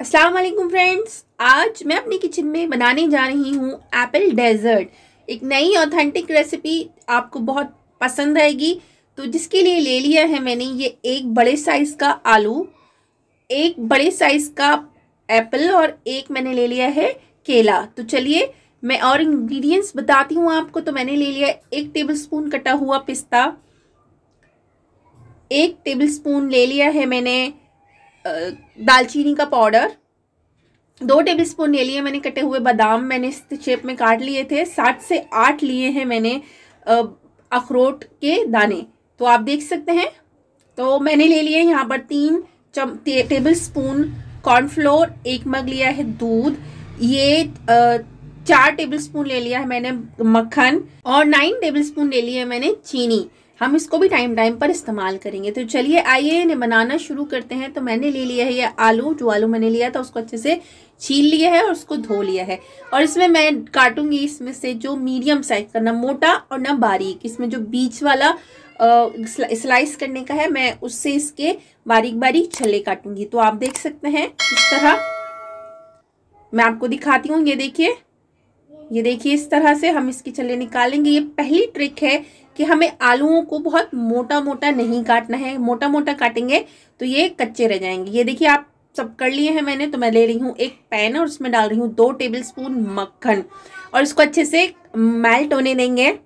अस्सलाम वालेकुम फ्रेंड्स आज मैं अपनी किचन में बनाने जा रही हूँ एप्पल डेजर्ट एक नई ऑथेंटिक रेसिपी आपको बहुत पसंद आएगी तो जिसके लिए ले लिया है मैंने ये एक बड़े साइज़ का आलू एक बड़े साइज़ का एप्पल और एक मैंने ले लिया है केला तो चलिए मैं और इंग्रेडिएंट्स बताती हूँ आपको तो मैंने ले लिया एक स्पून कटा हुआ पिस्ता एक स्पून ले लिया है मैंने दालचीनी का पाउडर दो टेबलस्पून ले लिए मैंने कटे हुए बादाम मैंने इस शेप में काट लिए थे सात से आठ लिए हैं मैंने अखरोट के दाने तो आप देख सकते हैं तो मैंने ले लिए यहाँ पर तीन चम ते, टेबल स्पून कॉर्नफ्लोर एक मग लिया है दूध ये चार टेबल स्पून ले लिया है मैंने मक्खन और नाइन टेबल स्पून ले लिया है मैंने चीनी हम इसको भी टाइम टाइम पर इस्तेमाल करेंगे तो चलिए आइए इन्हें बनाना शुरू करते हैं तो मैंने ले लिया है ये आलू जो आलू मैंने लिया था उसको अच्छे से छील लिया है और उसको धो लिया है और इसमें मैं काटूंगी इसमें से जो मीडियम साइज का ना मोटा और ना बारीक इसमें जो बीच वाला स्लाइस करने का है मैं उससे इसके बारीक बारीक छले काटूंगी तो आप देख सकते हैं इस तरह मैं आपको दिखाती हूँ ये देखिए ये देखिए इस तरह से हम इसकी छल्ले निकालेंगे ये पहली ट्रिक है कि हमें आलूओं को बहुत मोटा मोटा नहीं काटना है मोटा मोटा काटेंगे तो ये कच्चे रह जाएंगे ये देखिए आप सब कर लिए हैं मैंने तो मैं ले रही हूँ एक पैन और उसमें डाल रही हूँ दो टेबल स्पून मक्खन और इसको अच्छे से मेल्ट होने देंगे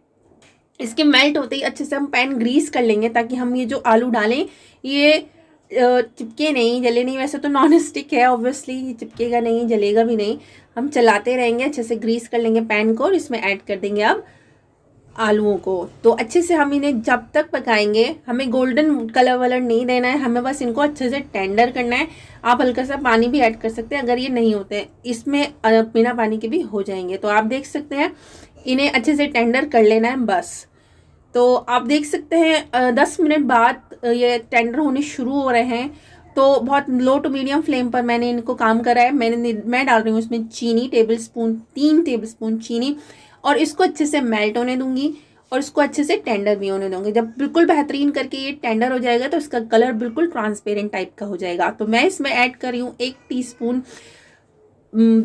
इसके मेल्ट होते ही अच्छे से हम पैन ग्रीस कर लेंगे ताकि हम ये जो आलू डालें ये चिपके नहीं जले नहीं वैसे तो नॉन स्टिक है ऑब्वियसली ये चिपकेगा नहीं जलेगा भी नहीं हम चलाते रहेंगे अच्छे से ग्रीस कर लेंगे पैन को और इसमें ऐड कर देंगे अब आलूओं को तो अच्छे से हम इन्हें जब तक पकाएंगे हमें गोल्डन कलर वलर नहीं देना है हमें बस इनको अच्छे से टेंडर करना है आप हल्का सा पानी भी ऐड कर सकते हैं अगर ये नहीं होते इसमें बिना पानी के भी हो जाएंगे तो आप देख सकते हैं इन्हें अच्छे से टेंडर कर लेना है बस तो आप देख सकते हैं दस मिनट बाद ये टेंडर होने शुरू हो रहे हैं तो बहुत लो टू मीडियम फ्लेम पर मैंने इनको काम करा है मैंने मैं डाल रही हूँ इसमें चीनी टेबल स्पून तीन टेबल स्पून चीनी और इसको अच्छे से मेल्ट होने दूंगी और इसको अच्छे से टेंडर भी होने दूंगी जब बिल्कुल बेहतरीन करके ये टेंडर हो जाएगा तो इसका कलर बिल्कुल ट्रांसपेरेंट टाइप का हो जाएगा तो मैं इसमें ऐड कर रही हूँ एक टीस्पून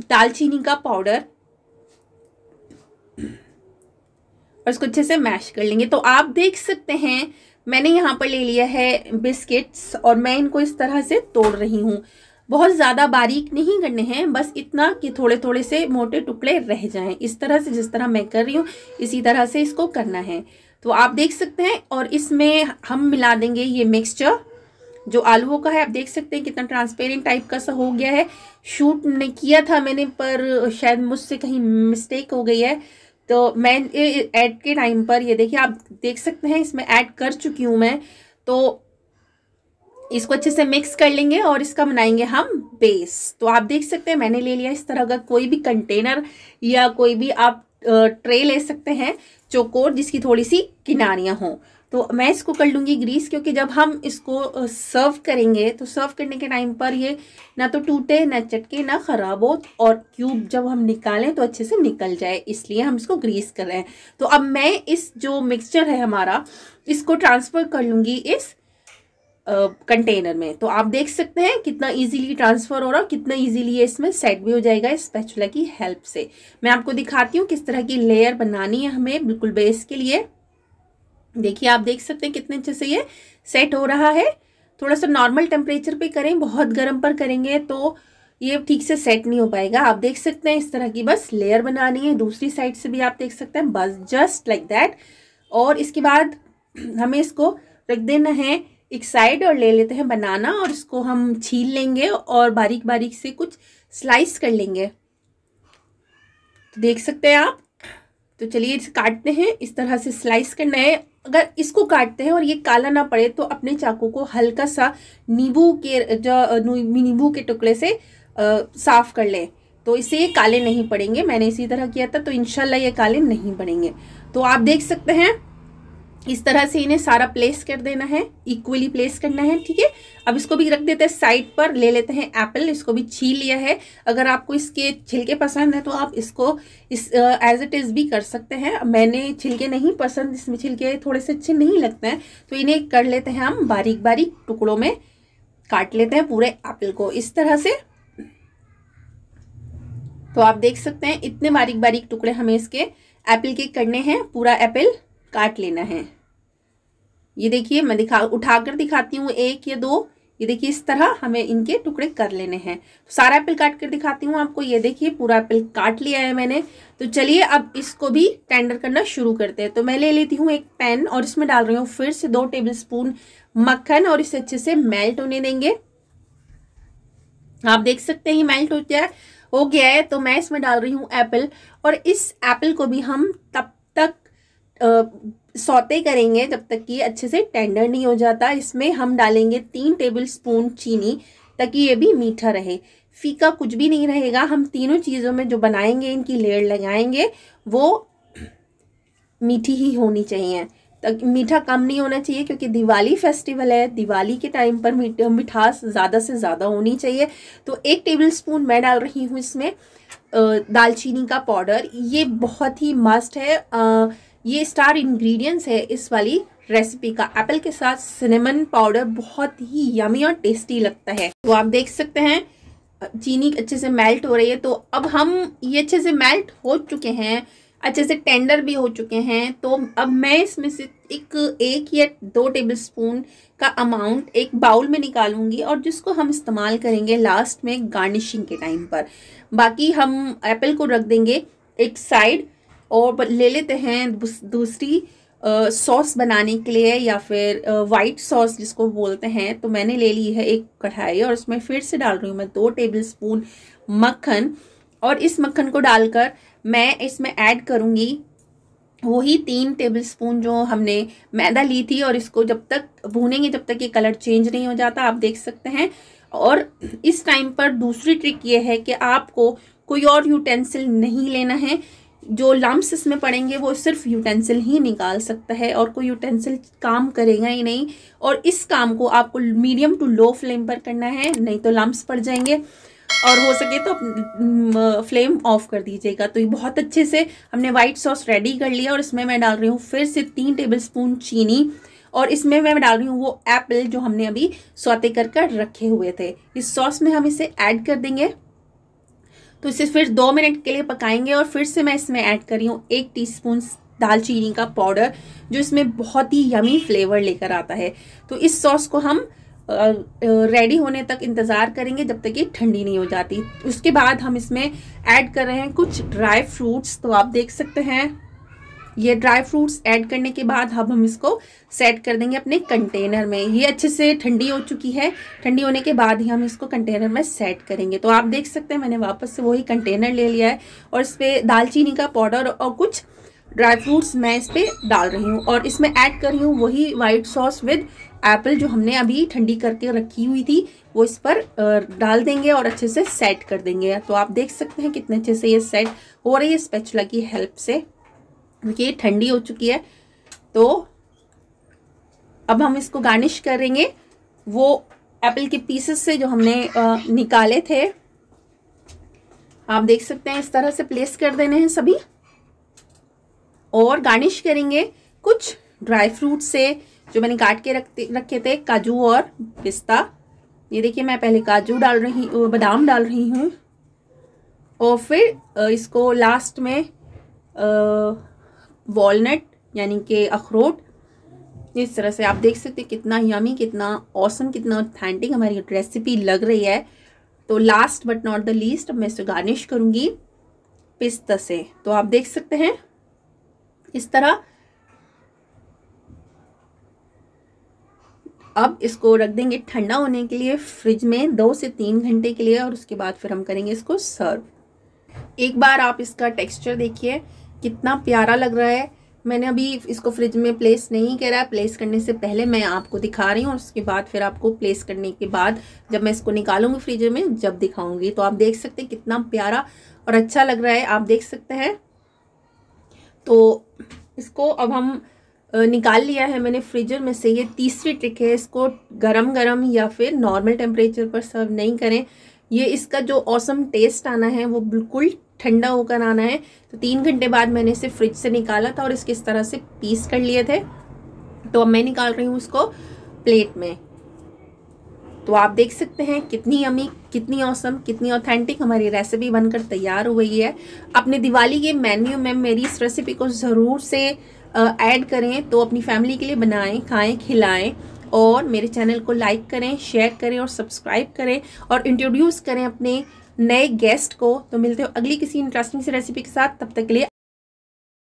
दालचीनी का पाउडर और इसको अच्छे से मैश कर लेंगे तो आप देख सकते हैं मैंने यहाँ पर ले लिया है बिस्किट्स और मैं इनको इस तरह से तोड़ रही हूँ बहुत ज़्यादा बारीक नहीं करने हैं बस इतना कि थोड़े थोड़े से मोटे टुकड़े रह जाएं इस तरह से जिस तरह मैं कर रही हूँ इसी तरह से इसको करना है तो आप देख सकते हैं और इसमें हम मिला देंगे ये मिक्सचर जो आलूओं का है आप देख सकते हैं कितना ट्रांसपेरेंट टाइप का सा हो गया है शूट ने किया था मैंने पर शायद मुझसे कहीं मिस्टेक हो गई है तो मैं ऐड के टाइम पर ये देखिए आप देख सकते हैं इसमें ऐड कर चुकी हूँ मैं तो इसको अच्छे से मिक्स कर लेंगे और इसका बनाएंगे हम बेस तो आप देख सकते हैं मैंने ले लिया इस तरह का कोई भी कंटेनर या कोई भी आप ट्रे ले सकते हैं चोकोर जिसकी थोड़ी सी किनारियाँ हों तो मैं इसको कर लूँगी ग्रीस क्योंकि जब हम इसको सर्व करेंगे तो सर्व करने के टाइम पर ये ना तो टूटे ना चटके ना ख़राब हो और क्यूब जब हम निकालें तो अच्छे से निकल जाए इसलिए हम इसको ग्रीस कर रहे हैं तो अब मैं इस जो मिक्सचर है हमारा इसको ट्रांसफ़र कर लूँगी इस कंटेनर में तो आप देख सकते हैं कितना इजीली ट्रांसफ़र हो रहा है कितना इजीली ये इसमें सेट भी हो जाएगा इस पैचुला की हेल्प से मैं आपको दिखाती हूँ किस तरह की लेयर बनानी है हमें बिल्कुल बेस के लिए देखिए आप देख सकते हैं कितने अच्छे से ये सेट हो रहा है थोड़ा सा नॉर्मल टेम्परेचर पे करें बहुत गर्म पर करेंगे तो ये ठीक से सेट नहीं हो पाएगा आप देख सकते हैं इस तरह की बस लेयर बनानी है दूसरी साइड से भी आप देख सकते हैं बस जस्ट लाइक दैट और इसके बाद हमें इसको रख देना है एक साइड और ले लेते हैं बनाना और इसको हम छील लेंगे और बारीक बारीक से कुछ स्लाइस कर लेंगे तो देख सकते हैं आप तो चलिए इसे काटते हैं इस तरह से स्लाइस करना है अगर इसको काटते हैं और ये काला ना पड़े तो अपने चाकू को हल्का सा नींबू के जो नींबू के टुकड़े से आ, साफ कर लें तो इससे ये काले नहीं पड़ेंगे मैंने इसी तरह किया था तो इनशाला ये काले नहीं पड़ेंगे तो आप देख सकते हैं इस तरह से इन्हें सारा प्लेस कर देना है इक्वली प्लेस करना है ठीक है अब इसको भी रख देते हैं साइड पर ले लेते हैं एप्पल इसको भी छील लिया है अगर आपको इसके छिलके पसंद है तो आप इसको इस एज इट इज़ भी कर सकते हैं मैंने छिलके नहीं पसंद इसमें छिलके थोड़े से अच्छे नहीं लगते हैं तो इन्हें कर लेते हैं हम बारीक बारीक टुकड़ों में काट लेते हैं पूरे एप्पल को इस तरह से तो आप देख सकते हैं इतने बारीक बारीक टुकड़े हमें इसके एप्पल के करने हैं पूरा एप्पल काट लेना है ये देखिए मैं दिखा उठाकर दिखाती हूँ एक या दो ये देखिए इस तरह हमें इनके टुकड़े कर लेने हैं सारा एप्पल काट कर दिखाती हूँ आपको ये देखिए पूरा एप्पल काट लिया है मैंने तो चलिए अब इसको भी टेंडर करना शुरू करते हैं तो मैं ले लेती हूँ एक पैन और इसमें डाल रही हूँ फिर से दो टेबल स्पून मक्खन और इसे अच्छे से मेल्ट होने देंगे आप देख सकते हैं ये मेल्ट हो गया हो गया है तो मैं इसमें डाल रही हूँ एप्पल और इस एप्पल को भी हम तब तक आ, सौते करेंगे जब तक कि अच्छे से टेंडर नहीं हो जाता इसमें हम डालेंगे तीन टेबल स्पून चीनी ताकि ये भी मीठा रहे फीका कुछ भी नहीं रहेगा हम तीनों चीज़ों में जो बनाएंगे इनकी लेयर लगाएंगे वो मीठी ही होनी चाहिए मीठा कम नहीं होना चाहिए क्योंकि दिवाली फेस्टिवल है दिवाली के टाइम पर मिठास ज़्यादा से ज़्यादा होनी चाहिए तो एक टेबल स्पून मैं डाल रही हूँ इसमें दालचीनी का पाउडर ये बहुत ही मस्ट है आ, ये स्टार इंग्रेडिएंट्स है इस वाली रेसिपी का एप्पल के साथ सिनेमन पाउडर बहुत ही यमी और टेस्टी लगता है तो आप देख सकते हैं चीनी अच्छे से मेल्ट हो रही है तो अब हम ये अच्छे से मेल्ट हो चुके हैं अच्छे से टेंडर भी हो चुके हैं तो अब मैं इसमें से एक एक या दो टेबल स्पून का अमाउंट एक बाउल में निकालूंगी और जिसको हम इस्तेमाल करेंगे लास्ट में गार्निशिंग के टाइम पर बाकी हम एप्पल को रख देंगे एक साइड और ले लेते हैं दूसरी सॉस बनाने के लिए या फिर वाइट सॉस जिसको बोलते हैं तो मैंने ले ली है एक कढ़ाई और उसमें फिर से डाल रही हूँ मैं दो टेबल स्पून मक्खन और इस मक्खन को डालकर मैं इसमें ऐड करूँगी वही तीन टेबल स्पून जो हमने मैदा ली थी और इसको जब तक भूनेंगे जब तक ये कलर चेंज नहीं हो जाता आप देख सकते हैं और इस टाइम पर दूसरी ट्रिक ये है कि आपको कोई और यूटेंसिल नहीं लेना है जो लम्स इसमें पड़ेंगे वो सिर्फ यूटेंसिल ही निकाल सकता है और कोई यूटेंसिल काम करेगा ही नहीं और इस काम को आपको मीडियम टू लो फ्लेम पर करना है नहीं तो लम्ब पड़ जाएंगे और हो सके तो फ्लेम ऑफ कर दीजिएगा तो ये बहुत अच्छे से हमने वाइट सॉस रेडी कर लिया और इसमें मैं डाल रही हूँ फिर से तीन टेबल स्पून चीनी और इसमें मैं डाल रही हूँ वो एप्पल जो हमने अभी सौते कर कर रखे हुए थे इस सॉस में हम इसे ऐड कर देंगे तो इसे फिर दो मिनट के लिए पकाएंगे और फिर से मैं इसमें ऐड करी हूँ एक टीस्पून दालचीनी का पाउडर जो इसमें बहुत ही यमी फ्लेवर लेकर आता है तो इस सॉस को हम रेडी होने तक इंतज़ार करेंगे जब तक ये ठंडी नहीं हो जाती उसके बाद हम इसमें ऐड कर रहे हैं कुछ ड्राई फ्रूट्स तो आप देख सकते हैं ये ड्राई फ्रूट्स ऐड करने के बाद अब हम इसको सेट कर देंगे अपने कंटेनर में ये अच्छे से ठंडी हो चुकी है ठंडी होने के बाद ही हम इसको कंटेनर में सेट करेंगे तो आप देख सकते हैं मैंने वापस से वही कंटेनर ले लिया है और इस पर दालचीनी का पाउडर और कुछ ड्राई फ्रूट्स मैं इस पर डाल रही हूँ और इसमें ऐड कर रही हूँ वही वाइट सॉस विद एप्पल जो हमने अभी ठंडी करके रखी हुई थी वो इस पर डाल देंगे और अच्छे से सेट कर देंगे तो आप देख सकते हैं कितने अच्छे से ये सेट हो रही है स्पेचुला की हेल्प से क्योंकि ये ठंडी हो चुकी है तो अब हम इसको गार्निश करेंगे वो एप्पल के पीसेस से जो हमने निकाले थे आप देख सकते हैं इस तरह से प्लेस कर देने हैं सभी और गार्निश करेंगे कुछ ड्राई फ्रूट से जो मैंने काट के रखते रखे थे काजू और पिस्ता ये देखिए मैं पहले काजू डाल रही बादाम डाल रही हूँ और फिर इसको लास्ट में आ, वॉलनट यानी कि अखरोट इस तरह से आप देख सकते हैं कितना यमी कितना औसम कितना ऑथेंटिक हमारी रेसिपी लग रही है तो last but not the least अब मैं इसे गार्निश करूँगी पिस्ता से तो आप देख सकते हैं इस तरह अब इसको रख देंगे ठंडा होने के लिए फ्रिज में दो से तीन घंटे के लिए और उसके बाद फिर हम करेंगे इसको सर्व एक बार आप इसका टेक्सचर देखिए कितना प्यारा लग रहा है मैंने अभी इसको फ्रिज में प्लेस नहीं करा है प्लेस करने से पहले मैं आपको दिखा रही हूँ और उसके बाद फिर आपको प्लेस करने के बाद जब मैं इसको निकालूंगी फ्रिज में जब दिखाऊंगी तो आप देख सकते हैं कितना प्यारा और अच्छा लग रहा है आप देख सकते हैं तो इसको अब हम निकाल लिया है मैंने फ्रीजर में से ये तीसरी ट्रिक है इसको गरम गरम या फिर नॉर्मल टेम्परेचर पर सर्व नहीं करें ये इसका जो औसम टेस्ट आना है वो बिल्कुल ठंडा होकर आना है तो तीन घंटे बाद मैंने इसे फ्रिज से निकाला था और इसके इस तरह से पीस कर लिए थे तो अब मैं निकाल रही हूँ उसको प्लेट में तो आप देख सकते हैं कितनी अमी कितनी औसम कितनी ऑथेंटिक हमारी रेसिपी बनकर तैयार हुई है अपने दिवाली के मेन्यू में मेरी इस रेसिपी को ज़रूर से ऐड करें तो अपनी फैमिली के लिए बनाएं खाएं खिलाएं और मेरे चैनल को लाइक करें शेयर करें और सब्सक्राइब करें और इंट्रोड्यूस करें अपने नए गेस्ट को तो मिलते हो अगली किसी इंटरेस्टिंग सी रेसिपी के साथ तब तक के लिए